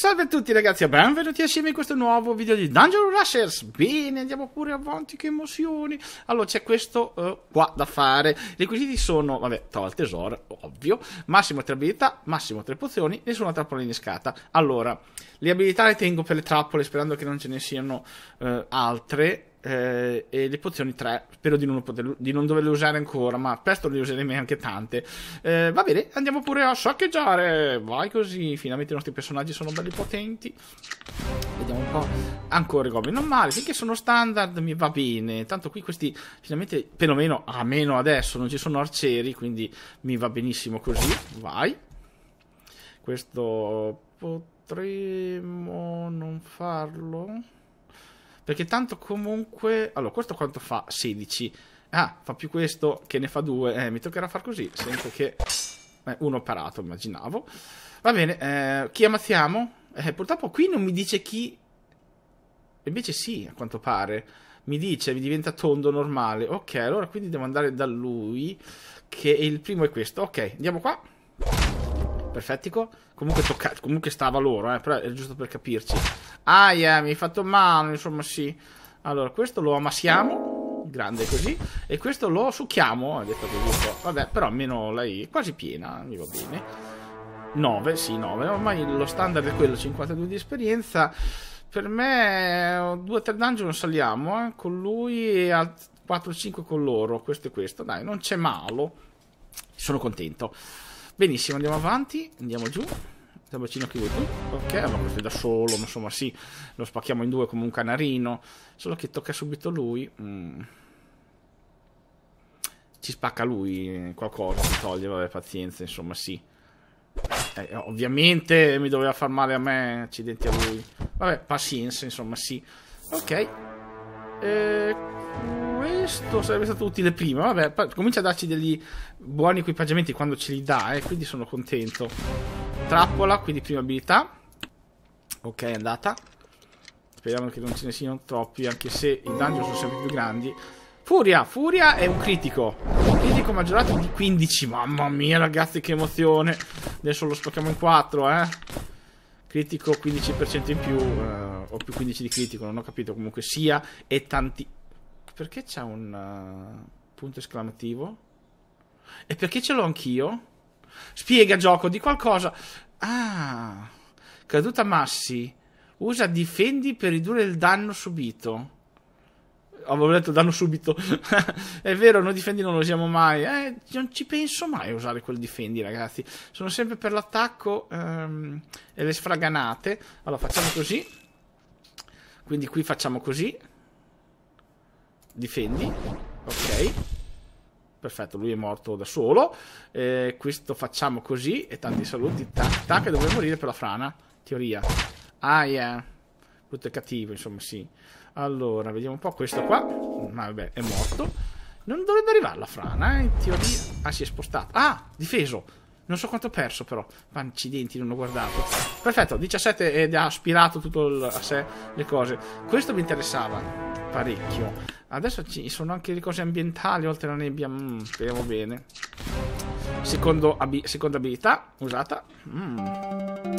Salve a tutti ragazzi e benvenuti assieme in questo nuovo video di Dungeon Rushers Bene, andiamo pure avanti, che emozioni Allora, c'è questo uh, qua da fare I requisiti sono, vabbè, trova il tesoro, ovvio Massimo 3 abilità, massimo 3 pozioni Nessuna trappola innescata Allora, le abilità le tengo per le trappole Sperando che non ce ne siano uh, altre eh, e le pozioni 3. Spero di non, poter, di non, doverle usare ancora, ma presto le useremo anche tante. Eh, va bene, andiamo pure a saccheggiare. Vai così, finalmente i nostri personaggi sono belli potenti. Vediamo un po'. Ancora i goblin, non male, finché sono standard mi va bene. Tanto qui questi, finalmente, perlomeno, a meno adesso, non ci sono arcieri, quindi mi va benissimo così. Vai. Questo potremmo non farlo. Perché tanto comunque... Allora, questo quanto fa? 16. Ah, fa più questo che ne fa due. Eh, mi toccherà far così, Sento che... Eh, uno parato, immaginavo. Va bene, eh, chi ammazziamo? Eh, purtroppo qui non mi dice chi... Invece sì, a quanto pare. Mi dice, mi diventa tondo normale. Ok, allora quindi devo andare da lui, che il primo è questo. Ok, andiamo qua perfettico. Comunque, tocca... Comunque stava loro, eh, però è giusto per capirci. Aia, ah, yeah, mi hai fatto male, insomma, sì. Allora, questo lo amassiamo, grande così, e questo lo succhiamo, ha detto così. Vabbè, però almeno lei è quasi piena, mi va bene. 9, sì, 9. Ormai lo standard è quello, 52 di esperienza. Per me, 2-3 dungeon saliamo, eh, con lui e al 4-5 con loro, questo e questo. Dai, non c'è malo. Sono contento. Benissimo, andiamo avanti, andiamo giù. Il Tabacino che vedo. Ok, ma questo è da solo, insomma sì, lo spacchiamo in due come un canarino. Solo che tocca subito lui. Mm. Ci spacca lui qualcosa, si toglie, vabbè pazienza, insomma sì. Eh, ovviamente mi doveva far male a me, accidenti a lui. Vabbè, pazienza, insomma sì. Ok, eh, questo sarebbe stato utile prima. Vabbè, comincia a darci degli buoni equipaggiamenti quando ce li dà, eh, quindi sono contento. Trappola, quindi prima abilità. Ok, è andata. Speriamo che non ce ne siano troppi, anche se i dungeon sono sempre più grandi. Furia, Furia è un critico. Un critico maggiorato di 15. Mamma mia, ragazzi, che emozione. Adesso lo spacchiamo in 4, eh critico 15% in più uh, o più 15 di critico, non ho capito comunque sia e tanti perché c'è un uh, punto esclamativo? E perché ce l'ho anch'io? Spiega gioco di qualcosa. Ah! Caduta Massi usa difendi per ridurre il danno subito. Avevo detto danno subito. è vero, noi difendi non lo usiamo mai. Eh, non ci penso mai a usare quel difendi, ragazzi. Sono sempre per l'attacco ehm, e le sfraganate. Allora, facciamo così. Quindi qui facciamo così. Difendi. Ok. Perfetto, lui è morto da solo. Eh, questo facciamo così. E tanti saluti. Tac, tac, e dovrei morire per la frana. Teoria. Ah, yeah brutto e cattivo, insomma, sì. Allora, vediamo un po' questo qua. Mm, ma vabbè, è morto. Non dovrebbe arrivare la frana, eh, in teoria. Ah, si è spostato. Ah, difeso. Non so quanto ho perso, però. Accidenti, non ho guardato. Perfetto, 17 ed ha aspirato tutto il, a sé le cose. Questo mi interessava parecchio. Adesso ci sono anche le cose ambientali, oltre alla nebbia. Mm, speriamo bene. Secondo, ab seconda abilità usata. Mm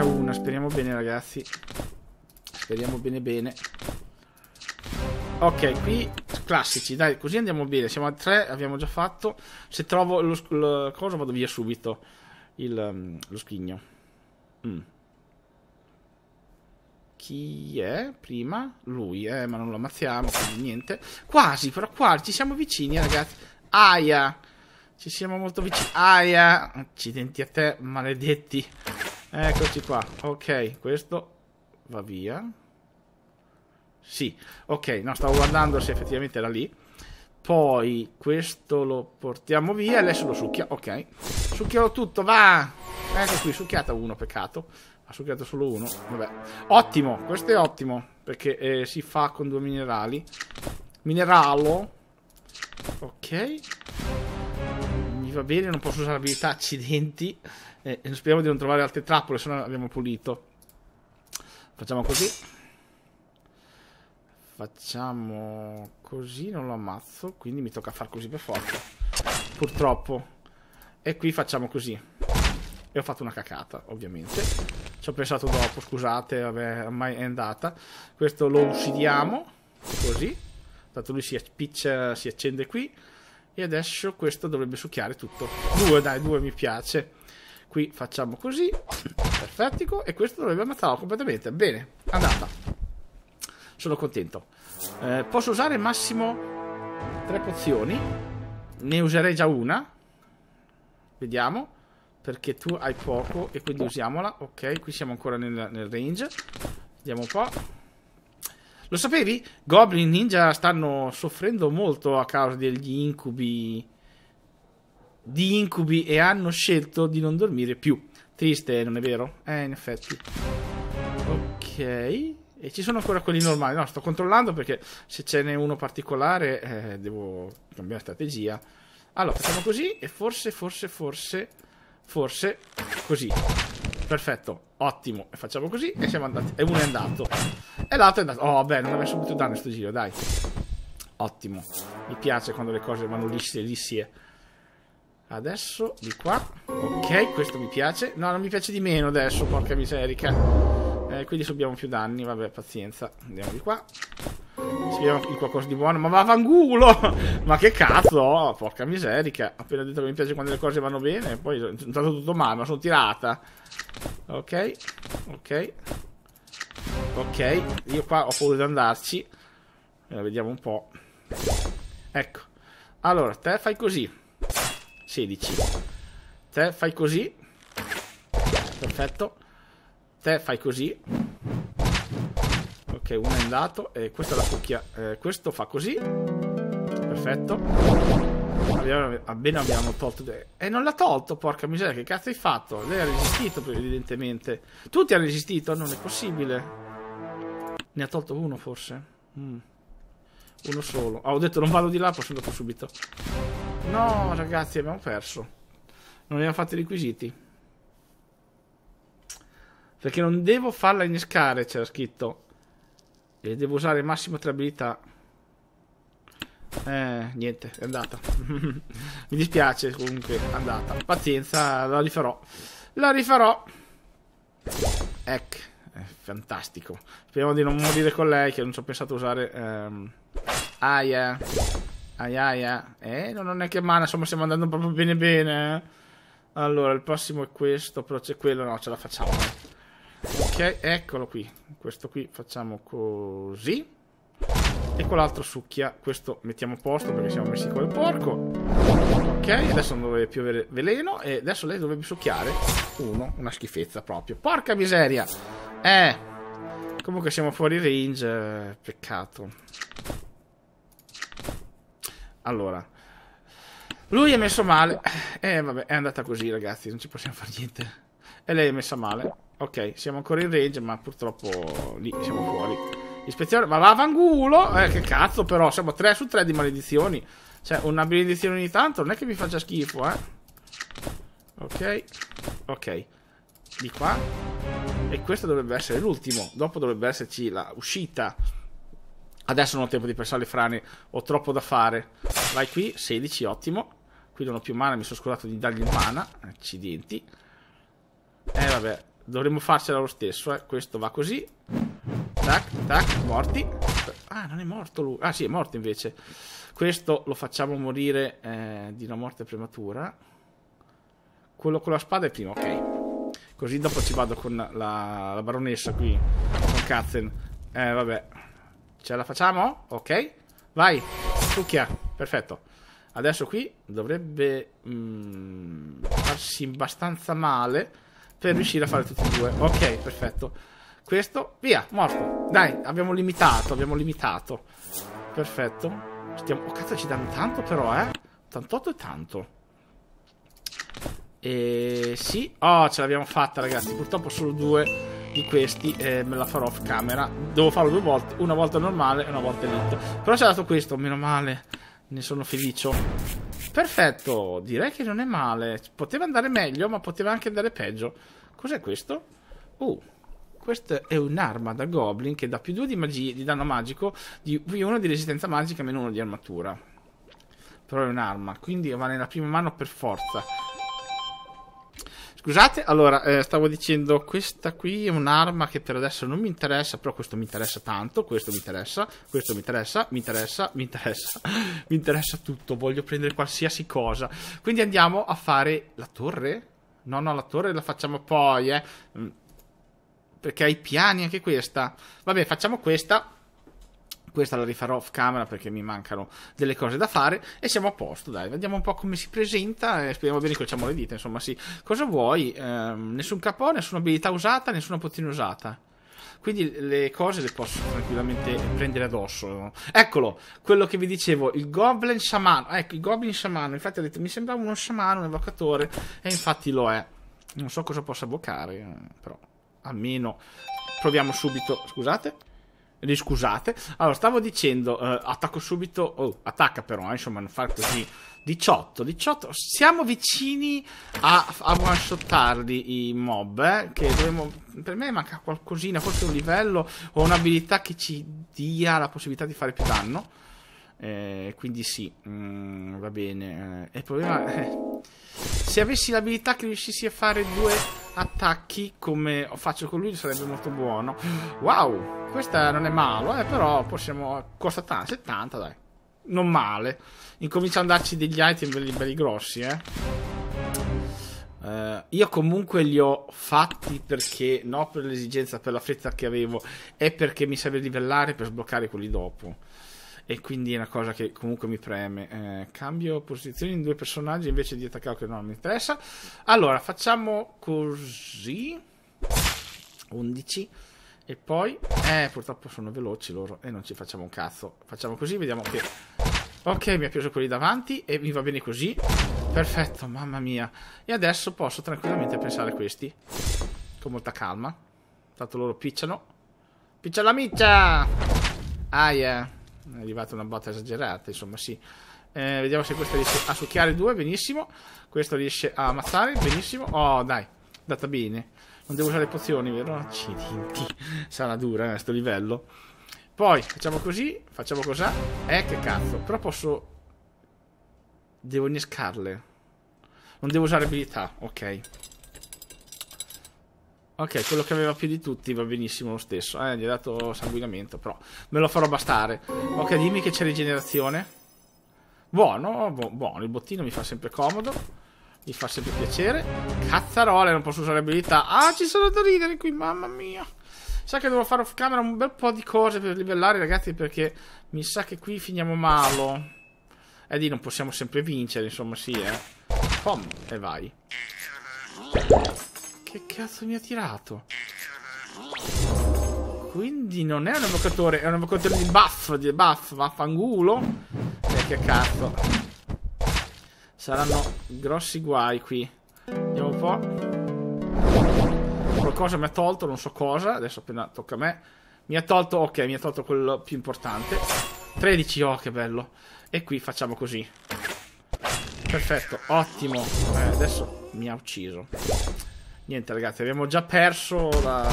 manca una, speriamo bene ragazzi. Speriamo bene bene. Ok, qui classici, dai, così andiamo bene. Siamo a 3, abbiamo già fatto. Se trovo lo, lo cosa vado via subito. Il, um, lo schigno. Mm. Chi è? Prima? Lui, eh, ma non lo ammazziamo, quindi niente. Quasi, però quasi, ci siamo vicini, ragazzi. Aia! Ci siamo molto vicini. Aia! Accidenti a te, maledetti. Eccoci qua. Ok, questo va via. Sì, ok, no, stavo guardando se effettivamente era lì. Poi questo lo portiamo via e adesso lo succhia. Ok, Succhiamo tutto, va! Ecco qui, succhiata uno, peccato. Ha succhiato solo uno. Vabbè. Ottimo, questo è ottimo, perché eh, si fa con due minerali. Mineralo. Ok gli va bene, non posso usare abilità, accidenti. Eh, speriamo di non trovare altre trappole, se no abbiamo pulito. Facciamo così. Facciamo così, non lo ammazzo, quindi mi tocca far così per forza. Purtroppo. E qui facciamo così. E ho fatto una cacata, ovviamente. Ci ho pensato dopo, scusate, vabbè, ormai è andata. Questo lo uccidiamo, così. Tanto lui si, pitch, si accende qui e adesso questo dovrebbe succhiare tutto. Due, dai, due mi piace. Qui facciamo così, perfetto, e questo dovrebbe ammazzarlo completamente. Bene, andata. Sono contento. Eh, posso usare massimo tre pozioni. Ne userei già una. Vediamo. Perché tu hai poco e quindi usiamola. Ok, qui siamo ancora nel, nel range. Vediamo un po'. Lo sapevi? Goblin Ninja stanno soffrendo molto a causa degli incubi. Di incubi e hanno scelto di non dormire più. Triste, non è vero? Eh, in effetti. Ok. E ci sono ancora quelli normali. No, sto controllando perché se ce n'è uno particolare eh, devo cambiare strategia. Allora, facciamo così e forse, forse, forse, forse così. Perfetto, ottimo. E facciamo così e siamo andati. E uno è andato. E l'altro è andato. Oh, vabbè, non ha messo più danno sto giro, dai. Ottimo. Mi piace quando le cose vanno lisce, lissie. Adesso di qua. Ok, questo mi piace. No, non mi piace di meno adesso, porca miserica. Eh, quindi subiamo più danni, vabbè, pazienza. Andiamo di qua si vede qualcosa di buono. Ma va vangulo! Ma che cazzo! Porca miserica. Appena detto che mi piace quando le cose vanno bene. Poi è andato tutto male, ma sono tirata. Ok, ok. Ok, io qua ho paura di andarci. Allora, eh, vediamo un po'. Ecco. Allora, te fai così. 16. Te fai così. Perfetto. Te fai così. Ok, uno è andato e questa è la cucchia. Eh, questo fa così. Perfetto. Abbiamo, appena ah, abbiamo tolto... E eh, non l'ha tolto, porca miseria, che cazzo hai fatto? Lei ha resistito, evidentemente. Tutti hanno resistito, non è possibile. Ne ha tolto uno, forse. Mm. Uno solo. Ah, ho detto non vado di là, posso andare subito. No, ragazzi, abbiamo perso. Non abbiamo fatto i requisiti. Perché non devo farla innescare, c'era scritto. E devo usare massimo tre abilità. Eh, niente, è andata. Mi dispiace comunque, è andata. Pazienza, la rifarò. La rifarò. Ecco, è eh, fantastico. Speriamo di non morire con lei, che non ci ho pensato a usare... Ehm... Aia. Aia, aia. Eh, non ho neanche mana, insomma stiamo andando proprio bene bene. Eh. Allora, il prossimo è questo, però c'è quello, no, ce la facciamo. Ok, eccolo qui. Questo qui facciamo così. E quell'altro succhia. Questo mettiamo a posto perché siamo messi col porco. Ok, adesso non dovrebbe più avere veleno. E adesso lei dovrebbe succhiare uno. Una schifezza proprio. Porca miseria. Eh. Comunque siamo fuori range. Eh, peccato. Allora. Lui è messo male. Eh, vabbè, è andata così, ragazzi. Non ci possiamo fare niente. E lei è messa male. Ok, siamo ancora in range, ma purtroppo lì siamo fuori. Ispezione, ma va a vangulo! Eh, che cazzo però, siamo 3 su 3 di maledizioni. Cioè, una benedizione ogni tanto non è che mi faccia schifo, eh. Ok, ok. Di qua. E questo dovrebbe essere l'ultimo. Dopo dovrebbe esserci la uscita. Adesso non ho tempo di pensare alle frane, ho troppo da fare. Vai qui, 16, ottimo. Qui non ho più mana, mi sono scordato di dargli mana. Accidenti. Eh vabbè, dovremmo farcela lo stesso, eh. Questo va così. Tac, tac, morti. Ah, non è morto lui. Ah, sì, è morto invece. Questo lo facciamo morire eh, di una morte prematura. Quello con la spada è prima, ok. Così dopo ci vado con la, la baronessa qui. Con Katzen. Eh, vabbè. Ce la facciamo? Ok. Vai, succhia. Perfetto. Adesso qui dovrebbe mm, farsi abbastanza male per riuscire a fare tutti e due. Ok, perfetto. Questo, via, morto. Dai, abbiamo limitato, abbiamo limitato. Perfetto. Stiamo... Oh, cazzo, ci danno tanto però, eh. 88 è tanto. E sì. Oh, ce l'abbiamo fatta, ragazzi. Purtroppo solo due di questi eh, me la farò off camera. Devo farlo due volte, una volta normale e una volta elite. Però ci ha dato questo, meno male. Ne sono felice. Perfetto, direi che non è male. Poteva andare meglio, ma poteva anche andare peggio. Cos'è questo? Uh, questa è un'arma da goblin che dà più 2 di, di, danno magico, di più 1 di resistenza magica, meno 1 di armatura. Però è un'arma, quindi va nella prima mano per forza. Scusate, allora, eh, stavo dicendo, questa qui è un'arma che per adesso non mi interessa, però questo mi interessa tanto, questo mi interessa, questo mi interessa, mi interessa, mi interessa, mi interessa tutto, voglio prendere qualsiasi cosa. Quindi andiamo a fare la torre? No, no, la torre la facciamo poi, eh. Mm. Perché hai piani anche questa. Vabbè, facciamo questa questa la rifarò off camera perché mi mancano delle cose da fare e siamo a posto dai vediamo un po' come si presenta e speriamo bene che facciamo le dita insomma sì cosa vuoi eh, nessun capone nessuna abilità usata nessuna pozione usata quindi le cose le posso tranquillamente prendere addosso. Eccolo, quello che vi dicevo, il Goblin Shaman. Ah, ecco, il Goblin Shaman. infatti ho detto, mi sembrava uno sciamano, un evocatore, e infatti lo è. Non so cosa possa evocare, eh, però almeno proviamo subito, scusate. Scusate. Allora, stavo dicendo, eh, attacco subito. Oh, attacca però, eh, insomma, non far così. 18, 18. Siamo vicini a, a one-shottarli i mob, eh, che dovremmo... Per me manca qualcosina, forse un livello o un'abilità che ci dia la possibilità di fare più danno. Eh, quindi sì, mm, va bene. Eh, il problema è... Se avessi l'abilità che riuscissi a fare due attacchi come faccio con lui sarebbe molto buono. Wow, questa non è male, eh, però possiamo... costa tanto, 70 dai. Non male. Incomincia a darci degli item belli, belli grossi, eh. Uh, io comunque li ho fatti perché, no per l'esigenza, per la fretta che avevo, è perché mi serve livellare per sbloccare quelli dopo e quindi è una cosa che comunque mi preme. Eh, cambio posizione in due personaggi invece di attaccare che non mi interessa. Allora, facciamo così. 11 e poi... Eh, purtroppo sono veloci loro e non ci facciamo un cazzo. Facciamo così, vediamo che... Ok, mi ha preso quelli davanti e mi va bene così. Perfetto, mamma mia. E adesso posso tranquillamente pensare a questi. Con molta calma. Tanto loro picciano. Piccia la miccia! Aia. Ah, yeah è arrivata una botta esagerata, insomma, sì. Eh, vediamo se questo riesce a succhiare due, benissimo. Questo riesce a ammazzare, benissimo. Oh, dai, data bene. Non devo usare pozioni, vero? Accidenti. Sarà dura a eh, questo livello. Poi, facciamo così, facciamo cos'ha. Eh, che cazzo. Però posso... Devo innescarle. Non devo usare abilità, ok. Ok, quello che aveva più di tutti va benissimo lo stesso. Eh, gli ha dato sanguinamento, però me lo farò bastare. Ok, dimmi che c'è rigenerazione. Buono, bu buono, il bottino mi fa sempre comodo. Mi fa sempre piacere. Cazzarole, non posso usare abilità. Ah, ci sono da ridere qui, mamma mia. Sa che devo fare off camera un bel po' di cose per livellare, ragazzi, perché mi sa che qui finiamo malo. eh, lì non possiamo sempre vincere, insomma, sì, eh. Pom, e vai. Che cazzo mi ha tirato? Quindi non è un evocatore, è un evocatore di buff, di buff, vaffangulo. E eh, che cazzo. Saranno grossi guai qui. Vediamo un po'. Qualcosa mi ha tolto, non so cosa. Adesso appena tocca a me. Mi ha tolto, ok, mi ha tolto quello più importante. 13, oh che bello. E qui facciamo così. Perfetto, ottimo. Eh, adesso mi ha ucciso. Niente ragazzi, abbiamo già perso la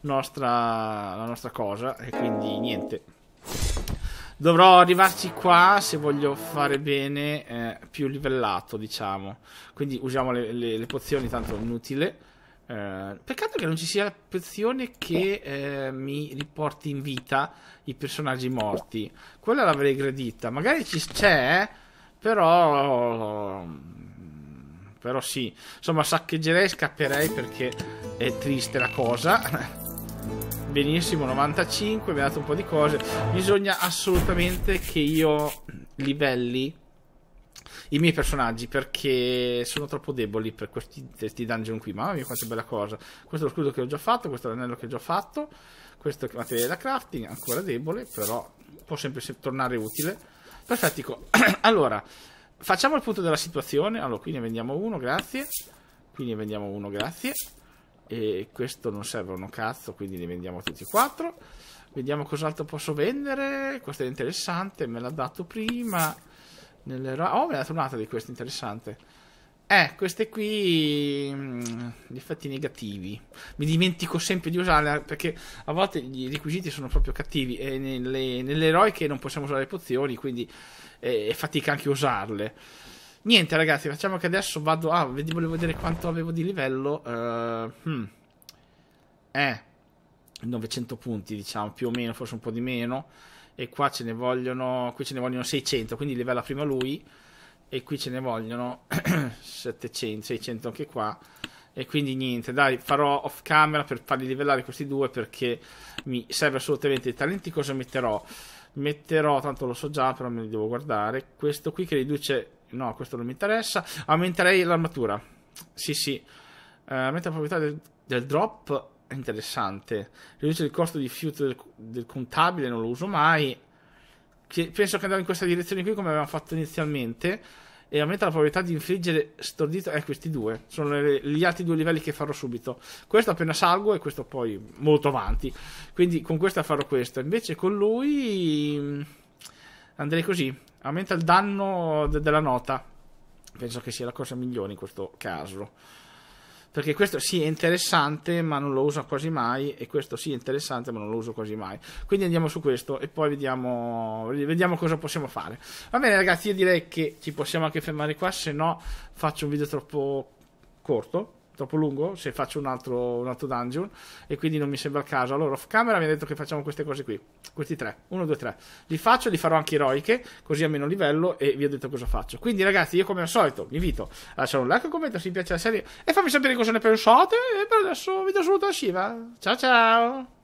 nostra, la nostra cosa e quindi niente. Dovrò arrivarci qua se voglio fare bene eh, più livellato, diciamo. Quindi usiamo le, le, le pozioni, tanto inutile. Eh, peccato che non ci sia la pozione che eh, mi riporti in vita i personaggi morti. Quella l'avrei gradita. Magari ci c'è, però però sì. Insomma, saccheggerei e scapperei perché è triste la cosa. Benissimo, 95, mi ha dato un po' di cose. Bisogna assolutamente che io livelli i miei personaggi perché sono troppo deboli per questi, questi dungeon qui. Mamma mia, quanto bella cosa! Questo è lo scudo che ho già fatto, questo è l'anello che ho già fatto, questo è la materia da crafting, ancora debole, però può sempre tornare utile. Perfetto, allora Facciamo il punto della situazione. Allora, qui ne vendiamo uno, grazie. Qui ne vendiamo uno, grazie. E questo non serve a uno cazzo, quindi ne vendiamo tutti e quattro. Vediamo cos'altro posso vendere. Questo è interessante, me l'ha dato prima. Nelle... Oh, me l'ha dato un'altra di questo interessante. Eh, queste qui. Mm, gli effetti negativi. Mi dimentico sempre di usarle eh, perché a volte i requisiti sono proprio cattivi. E nelle, nelle eroiche non possiamo usare le pozioni, quindi è, eh, è fatica anche usarle. Niente, ragazzi, facciamo che adesso vado. Ah, volevo vedere quanto avevo di livello. Uh, hmm. Eh, 900 punti, diciamo, più o meno, forse un po' di meno. E qua ce ne vogliono. Qui ce ne vogliono 600, quindi livella prima lui e qui ce ne vogliono 700, 600 anche qua e quindi niente, dai, farò off camera per farli livellare questi due perché mi serve assolutamente i talenti cosa metterò? Metterò, tanto lo so già, però me li devo guardare, questo qui che riduce, no, questo non mi interessa, aumenterei l'armatura, sì sì, uh, aumenta la proprietà del, del drop, interessante, riduce il costo di fiuto del, del contabile, non lo uso mai, che penso che andrò in questa direzione qui come avevamo fatto inizialmente, e aumenta la probabilità di infliggere stordito. Eh, questi due sono gli altri due livelli che farò subito. Questo appena salgo e questo poi molto avanti. Quindi con questo farò questo. Invece con lui mm, andrei così. Aumenta il danno de della nota. Penso che sia la cosa migliore in questo caso. Perché questo sì è interessante, ma non lo uso quasi mai. E questo sì è interessante, ma non lo uso quasi mai. Quindi andiamo su questo e poi vediamo, vediamo cosa possiamo fare. Va bene, ragazzi, io direi che ci possiamo anche fermare qua. Se no, faccio un video troppo corto troppo lungo se faccio un altro, un altro, dungeon e quindi non mi sembra il caso. Allora, off camera mi ha detto che facciamo queste cose qui, questi tre, 1, 2, 3. Li faccio, li farò anche eroiche, così a meno livello e vi ho detto cosa faccio. Quindi ragazzi, io come al solito vi invito a lasciare un like, un commento se vi piace la serie e fammi sapere cosa ne pensate e per adesso vi do saluto da Shiva. Ciao ciao!